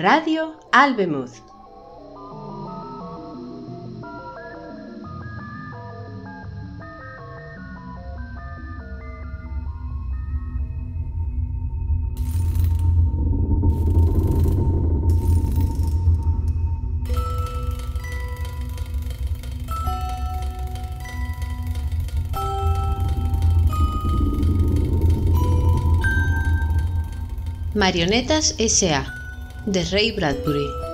Radio Albemuz. Marionetas S.A de Ray Bradbury.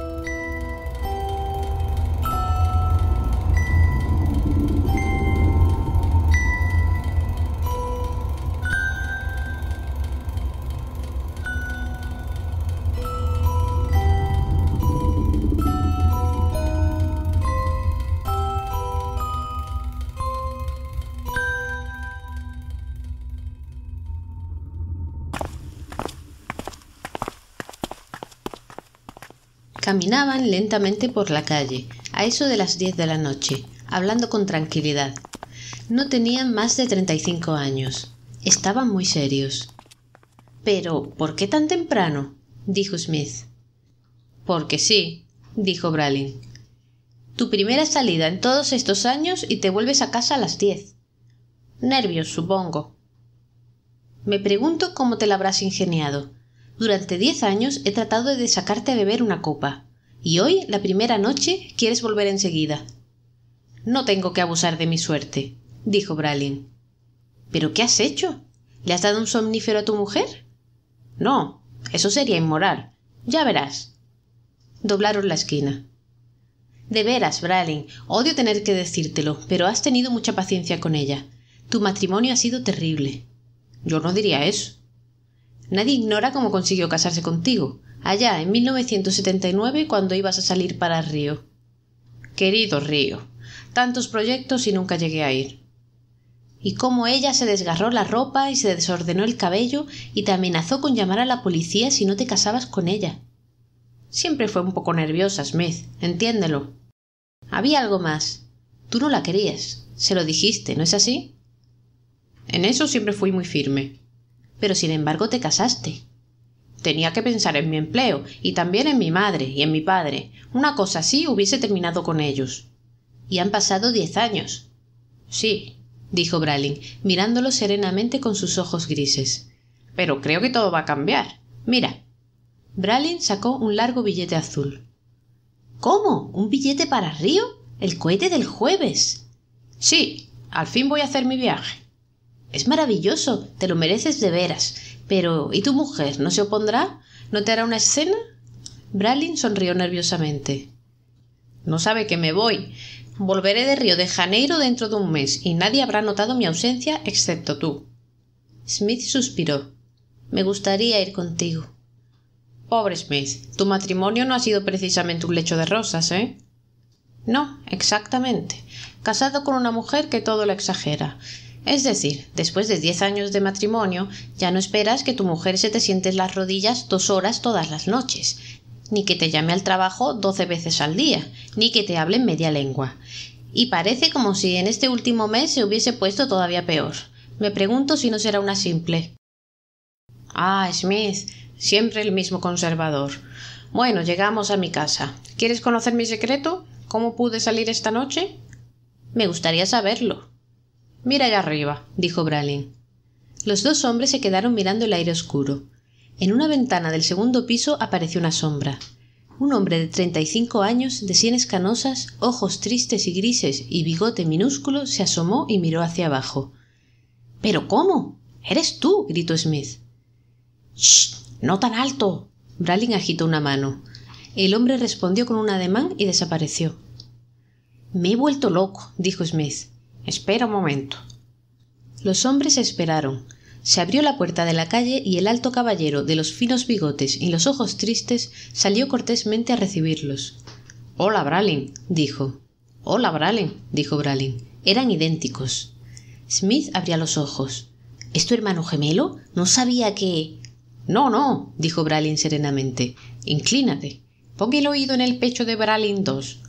Caminaban lentamente por la calle, a eso de las diez de la noche, hablando con tranquilidad. No tenían más de 35 años. Estaban muy serios. Pero, ¿por qué tan temprano? dijo Smith. Porque sí, dijo Bralin. Tu primera salida en todos estos años y te vuelves a casa a las diez. Nervios, supongo. Me pregunto cómo te la habrás ingeniado. Durante diez años he tratado de sacarte a beber una copa, y hoy, la primera noche, quieres volver enseguida. No tengo que abusar de mi suerte, dijo Bralin. ¿Pero qué has hecho? ¿Le has dado un somnífero a tu mujer? No, eso sería inmoral. Ya verás. Doblaron la esquina. De veras, Bralin, odio tener que decírtelo, pero has tenido mucha paciencia con ella. Tu matrimonio ha sido terrible. Yo no diría eso. Nadie ignora cómo consiguió casarse contigo, allá en 1979 cuando ibas a salir para Río. Querido Río, tantos proyectos y nunca llegué a ir. Y cómo ella se desgarró la ropa y se desordenó el cabello y te amenazó con llamar a la policía si no te casabas con ella. Siempre fue un poco nerviosa, Smith, entiéndelo. Había algo más. Tú no la querías, se lo dijiste, ¿no es así? En eso siempre fui muy firme pero sin embargo te casaste. Tenía que pensar en mi empleo y también en mi madre y en mi padre. Una cosa así hubiese terminado con ellos. Y han pasado diez años. Sí, dijo braling mirándolo serenamente con sus ojos grises. Pero creo que todo va a cambiar. Mira. Bralin sacó un largo billete azul. ¿Cómo? ¿Un billete para Río? El cohete del jueves. Sí, al fin voy a hacer mi viaje. Es maravilloso, te lo mereces de veras. Pero ¿y tu mujer? ¿No se opondrá? ¿No te hará una escena? Bralin sonrió nerviosamente. No sabe que me voy. Volveré de Río de Janeiro dentro de un mes y nadie habrá notado mi ausencia excepto tú. Smith suspiró. Me gustaría ir contigo. Pobre Smith, tu matrimonio no ha sido precisamente un lecho de rosas, ¿eh? No, exactamente. Casado con una mujer que todo lo exagera. Es decir, después de 10 años de matrimonio, ya no esperas que tu mujer se te siente en las rodillas dos horas todas las noches, ni que te llame al trabajo 12 veces al día, ni que te hable en media lengua. Y parece como si en este último mes se hubiese puesto todavía peor. Me pregunto si no será una simple. Ah, Smith, siempre el mismo conservador. Bueno, llegamos a mi casa. ¿Quieres conocer mi secreto? ¿Cómo pude salir esta noche? Me gustaría saberlo. Mira allá arriba, dijo Bralin. Los dos hombres se quedaron mirando el aire oscuro. En una ventana del segundo piso apareció una sombra. Un hombre de treinta cinco años, de sienes canosas, ojos tristes y grises y bigote minúsculo, se asomó y miró hacia abajo. ¿Pero cómo? ¿Eres tú? gritó Smith. ¡Shh! ¡No tan alto! Bralin agitó una mano. El hombre respondió con un ademán y desapareció. Me he vuelto loco, dijo Smith. Espera un momento. Los hombres esperaron. Se abrió la puerta de la calle y el alto caballero de los finos bigotes y los ojos tristes salió cortésmente a recibirlos. Hola, Bralin, dijo. Hola, Bralin, dijo Bralin. Eran idénticos. Smith abría los ojos. ¿Es tu hermano gemelo? No sabía que. No, no, dijo Bralin serenamente. Inclínate. Ponga el oído en el pecho de Bralin II.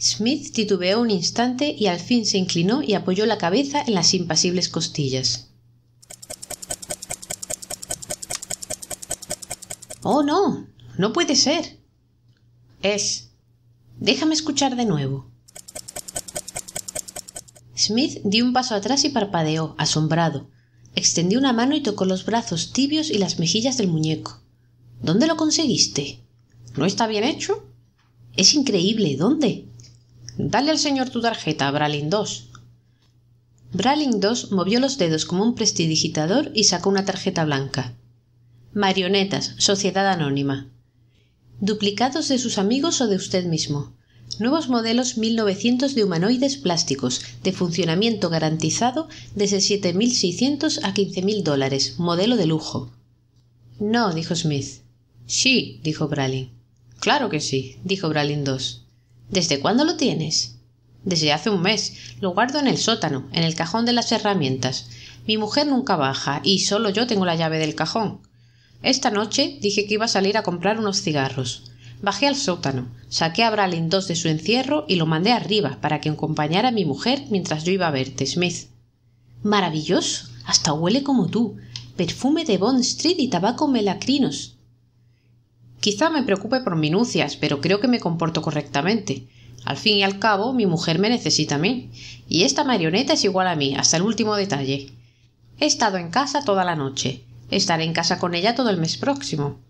Smith titubeó un instante y al fin se inclinó y apoyó la cabeza en las impasibles costillas. Oh, no. No puede ser. Es. Déjame escuchar de nuevo. Smith dio un paso atrás y parpadeó, asombrado. Extendió una mano y tocó los brazos tibios y las mejillas del muñeco. ¿Dónde lo conseguiste? ¿No está bien hecho? Es increíble. ¿Dónde? Dale al señor tu tarjeta, Bralin 2. Bralin 2 movió los dedos como un prestidigitador y sacó una tarjeta blanca. Marionetas, Sociedad Anónima. Duplicados de sus amigos o de usted mismo. Nuevos modelos 1900 de humanoides plásticos, de funcionamiento garantizado desde 7.600 a 15.000 dólares, modelo de lujo. No, dijo Smith. Sí, dijo Bralin. Claro que sí, dijo Bralin 2. ¿Desde cuándo lo tienes? Desde hace un mes. Lo guardo en el sótano, en el cajón de las herramientas. Mi mujer nunca baja y solo yo tengo la llave del cajón. Esta noche dije que iba a salir a comprar unos cigarros. Bajé al sótano, saqué a Bralin dos de su encierro y lo mandé arriba para que acompañara a mi mujer mientras yo iba a verte, Smith. Maravilloso. Hasta huele como tú. Perfume de Bond Street y tabaco melacrinos. Quizá me preocupe por minucias, pero creo que me comporto correctamente. Al fin y al cabo, mi mujer me necesita a mí, y esta marioneta es igual a mí, hasta el último detalle. He estado en casa toda la noche. Estaré en casa con ella todo el mes próximo.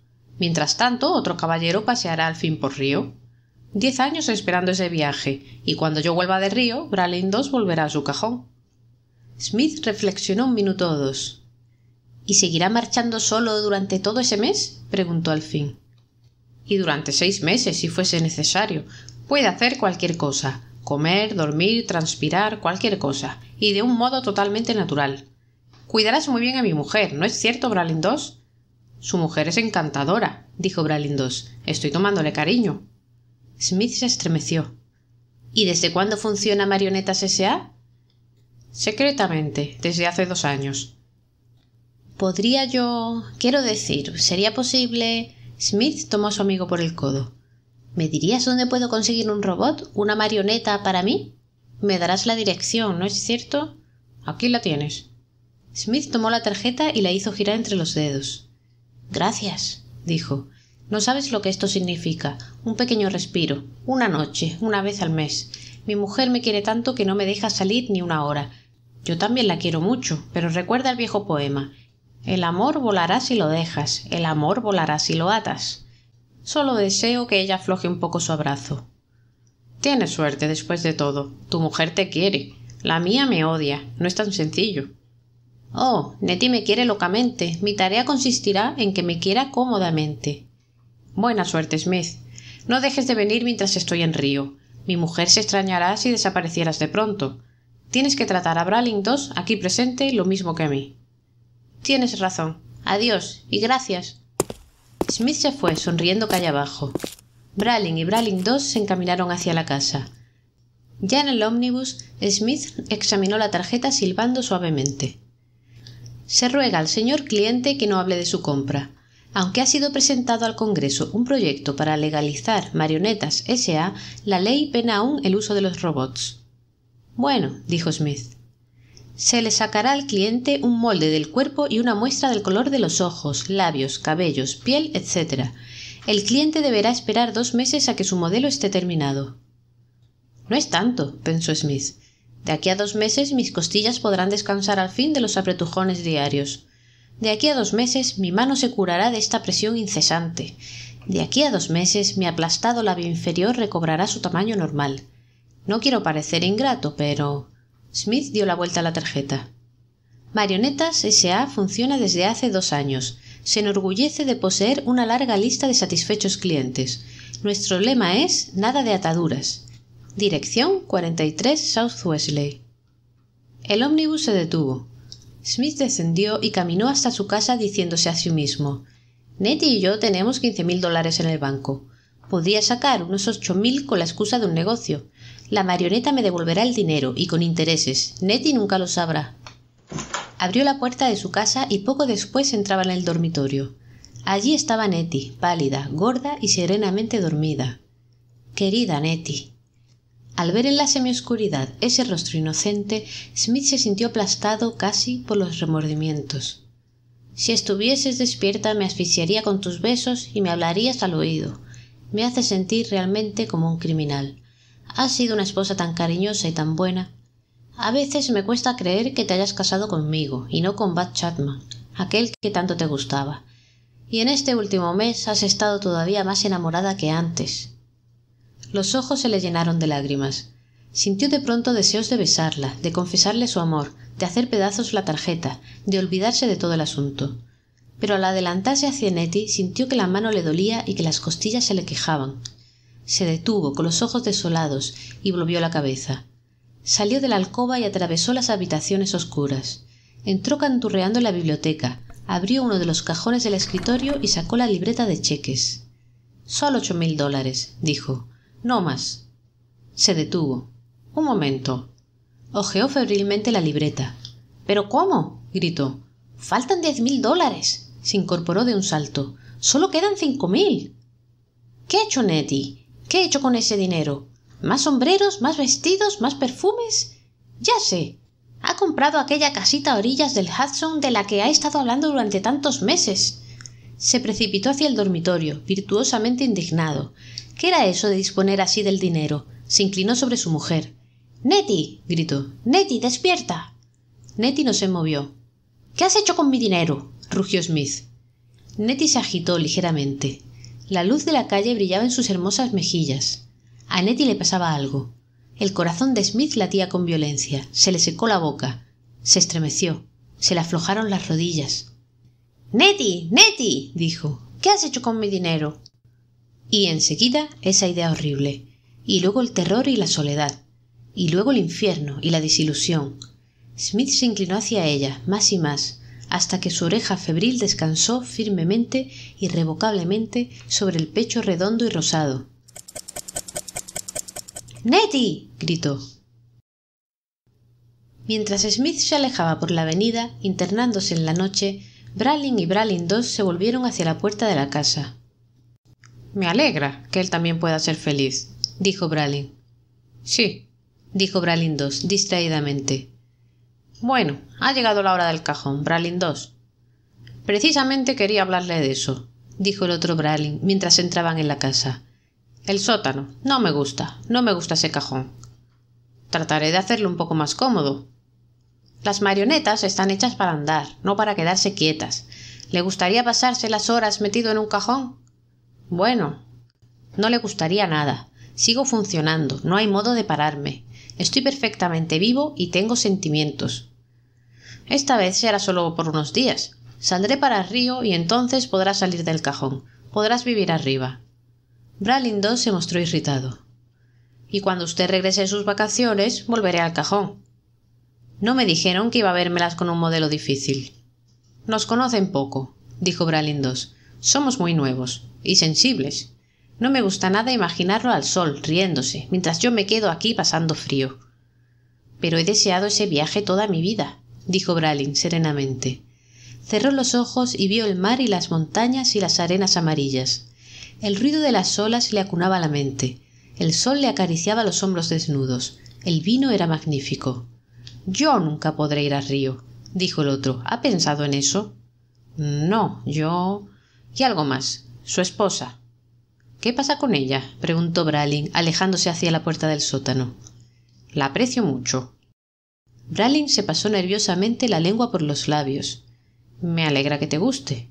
Mientras tanto, otro caballero paseará al fin por Río. Diez años esperando ese viaje, y cuando yo vuelva de Río, Bralin II volverá a su cajón. Smith reflexionó un minuto o dos. ¿Y seguirá marchando solo durante todo ese mes? preguntó al fin y durante seis meses, si fuese necesario. Puede hacer cualquier cosa, comer, dormir, transpirar, cualquier cosa, y de un modo totalmente natural. Cuidarás muy bien a mi mujer, ¿no es cierto, Bralindos? Su mujer es encantadora, dijo Bralindos. Estoy tomándole cariño. Smith se estremeció. ¿Y desde cuándo funciona Marionetas S.A.? Secretamente, desde hace dos años. ¿Podría yo... quiero decir, sería posible... Smith tomó a su amigo por el codo. ¿Me dirías dónde puedo conseguir un robot? ¿Una marioneta para mí? Me darás la dirección, ¿no es cierto? Aquí la tienes. Smith tomó la tarjeta y la hizo girar entre los dedos. Gracias, dijo. No sabes lo que esto significa. Un pequeño respiro. Una noche, una vez al mes. Mi mujer me quiere tanto que no me deja salir ni una hora. Yo también la quiero mucho, pero recuerda el viejo poema. El amor volará si lo dejas, el amor volará si lo atas. Solo deseo que ella afloje un poco su abrazo. Tienes suerte después de todo. Tu mujer te quiere. La mía me odia. No es tan sencillo. Oh, Nettie me quiere locamente. Mi tarea consistirá en que me quiera cómodamente. Buena suerte, Smith. No dejes de venir mientras estoy en Río. Mi mujer se extrañará si desaparecieras de pronto. Tienes que tratar a II aquí presente, lo mismo que a mí. Tienes razón. Adiós y gracias. Smith se fue, sonriendo calle abajo. Bralin y braling II se encaminaron hacia la casa. Ya en el ómnibus, Smith examinó la tarjeta silbando suavemente. Se ruega al señor cliente que no hable de su compra. Aunque ha sido presentado al Congreso un proyecto para legalizar marionetas SA, la ley pena aún el uso de los robots. Bueno, dijo Smith, se le sacará al cliente un molde del cuerpo y una muestra del color de los ojos, labios, cabellos, piel, etc. El cliente deberá esperar dos meses a que su modelo esté terminado. No es tanto, pensó Smith. De aquí a dos meses mis costillas podrán descansar al fin de los apretujones diarios. De aquí a dos meses mi mano se curará de esta presión incesante. De aquí a dos meses mi aplastado labio inferior recobrará su tamaño normal. No quiero parecer ingrato, pero. Smith dio la vuelta a la tarjeta. Marionetas S.A. funciona desde hace dos años. Se enorgullece de poseer una larga lista de satisfechos clientes. Nuestro lema es Nada de ataduras. Dirección 43 South Wesley. El ómnibus se detuvo. Smith descendió y caminó hasta su casa diciéndose a sí mismo Nettie y yo tenemos mil dólares en el banco. Podía sacar unos mil con la excusa de un negocio. La marioneta me devolverá el dinero y con intereses. Nettie nunca lo sabrá. Abrió la puerta de su casa y poco después entraba en el dormitorio. Allí estaba Nettie, pálida, gorda y serenamente dormida. Querida Nettie. Al ver en la semioscuridad ese rostro inocente, Smith se sintió aplastado casi por los remordimientos. Si estuvieses despierta me asfixiaría con tus besos y me hablarías al oído. Me hace sentir realmente como un criminal. Has sido una esposa tan cariñosa y tan buena. A veces me cuesta creer que te hayas casado conmigo y no con Bad Chapman, aquel que tanto te gustaba. Y en este último mes has estado todavía más enamorada que antes. Los ojos se le llenaron de lágrimas. Sintió de pronto deseos de besarla, de confesarle su amor, de hacer pedazos la tarjeta, de olvidarse de todo el asunto. Pero al adelantarse hacia Nettie sintió que la mano le dolía y que las costillas se le quejaban. Se detuvo, con los ojos desolados, y volvió la cabeza. Salió de la alcoba y atravesó las habitaciones oscuras. Entró canturreando en la biblioteca, abrió uno de los cajones del escritorio y sacó la libreta de cheques. Solo ocho mil dólares, dijo. No más. Se detuvo. Un momento. Ojeó febrilmente la libreta. ¿Pero cómo? gritó. Faltan diez mil dólares. Se incorporó de un salto. Solo quedan cinco mil. ¿Qué ha hecho Nettie? ¿Qué he hecho con ese dinero? ¿Más sombreros? ¿Más vestidos? ¿Más perfumes? Ya sé. Ha comprado aquella casita a orillas del Hudson de la que ha estado hablando durante tantos meses. Se precipitó hacia el dormitorio, virtuosamente indignado. ¿Qué era eso de disponer así del dinero? Se inclinó sobre su mujer. Nettie. gritó. Nettie, despierta. Nettie no se movió. ¿Qué has hecho con mi dinero? rugió Smith. Nettie se agitó ligeramente. La luz de la calle brillaba en sus hermosas mejillas. A Nettie le pasaba algo. El corazón de Smith latía con violencia, se le secó la boca, se estremeció, se le aflojaron las rodillas. Nettie, Nettie, dijo, ¿qué has hecho con mi dinero? Y enseguida esa idea horrible, y luego el terror y la soledad, y luego el infierno y la desilusión. Smith se inclinó hacia ella, más y más, hasta que su oreja febril descansó firmemente, irrevocablemente, sobre el pecho redondo y rosado. ¡Netty! gritó. Mientras Smith se alejaba por la avenida, internándose en la noche, Bralin y Bralin II se volvieron hacia la puerta de la casa. Me alegra que él también pueda ser feliz, dijo Bralin. Sí, dijo Bralin II distraídamente. Bueno, ha llegado la hora del cajón, Bralin II». Precisamente quería hablarle de eso, dijo el otro Bralin mientras entraban en la casa. El sótano. No me gusta. No me gusta ese cajón. Trataré de hacerlo un poco más cómodo. Las marionetas están hechas para andar, no para quedarse quietas. ¿Le gustaría pasarse las horas metido en un cajón? Bueno, no le gustaría nada. Sigo funcionando, no hay modo de pararme. Estoy perfectamente vivo y tengo sentimientos. Esta vez será solo por unos días. Saldré para el río y entonces podrás salir del cajón. Podrás vivir arriba. Bralindos se mostró irritado. Y cuando usted regrese de sus vacaciones, volveré al cajón. No me dijeron que iba a vérmelas con un modelo difícil. Nos conocen poco, dijo Bralindos. Somos muy nuevos y sensibles. No me gusta nada imaginarlo al sol, riéndose, mientras yo me quedo aquí pasando frío. Pero he deseado ese viaje toda mi vida dijo Bralin serenamente. Cerró los ojos y vio el mar y las montañas y las arenas amarillas. El ruido de las olas le acunaba la mente. El sol le acariciaba los hombros desnudos. El vino era magnífico. Yo nunca podré ir a Río, dijo el otro. ¿Ha pensado en eso? No, yo. Y algo más. Su esposa. ¿Qué pasa con ella? preguntó Bralin, alejándose hacia la puerta del sótano. La aprecio mucho. Bralin se pasó nerviosamente la lengua por los labios. Me alegra que te guste.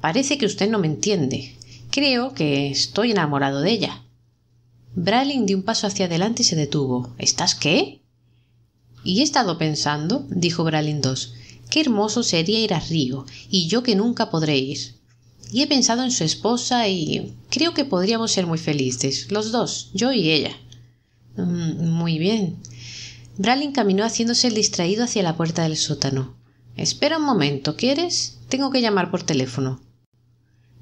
Parece que usted no me entiende. Creo que estoy enamorado de ella. Bralin dio un paso hacia adelante y se detuvo. ¿Estás qué? Y he estado pensando, dijo Bralin II, qué hermoso sería ir a Río, y yo que nunca podré ir. Y he pensado en su esposa y creo que podríamos ser muy felices, los dos, yo y ella. Mm, muy bien. Bralin caminó haciéndose el distraído hacia la puerta del sótano. Espera un momento, ¿quieres? Tengo que llamar por teléfono.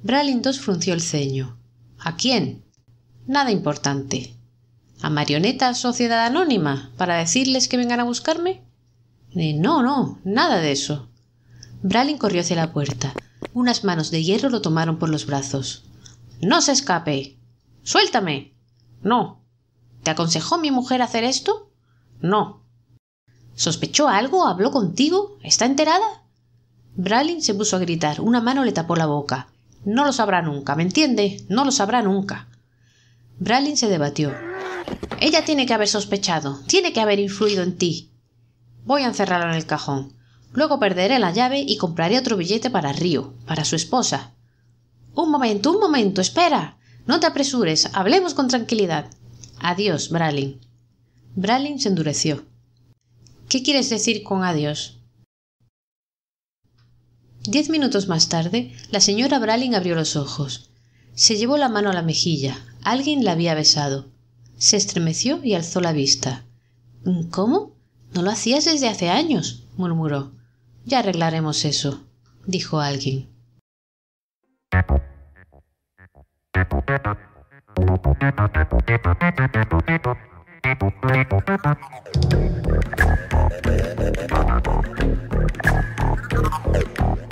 Bralin dos frunció el ceño. ¿A quién? Nada importante. ¿A Marioneta Sociedad Anónima? ¿Para decirles que vengan a buscarme? Eh, no, no, nada de eso. Bralin corrió hacia la puerta. Unas manos de hierro lo tomaron por los brazos. No se escape. Suéltame. No. ¿Te aconsejó mi mujer hacer esto? No. ¿Sospechó algo? ¿Habló contigo? ¿Está enterada? Bralin se puso a gritar. Una mano le tapó la boca. No lo sabrá nunca, ¿me entiende? No lo sabrá nunca. Bralin se debatió. Ella tiene que haber sospechado, tiene que haber influido en ti. Voy a encerrarla en el cajón. Luego perderé la llave y compraré otro billete para Río, para su esposa. Un momento, un momento, espera. No te apresures, hablemos con tranquilidad. Adiós, Bralin. Bralin se endureció. ¿Qué quieres decir con adiós? Diez minutos más tarde, la señora Bralin abrió los ojos. Se llevó la mano a la mejilla. Alguien la había besado. Se estremeció y alzó la vista. Mm, ¿Cómo? No lo hacías desde hace años, murmuró. Ya arreglaremos eso, dijo alguien. Thank you.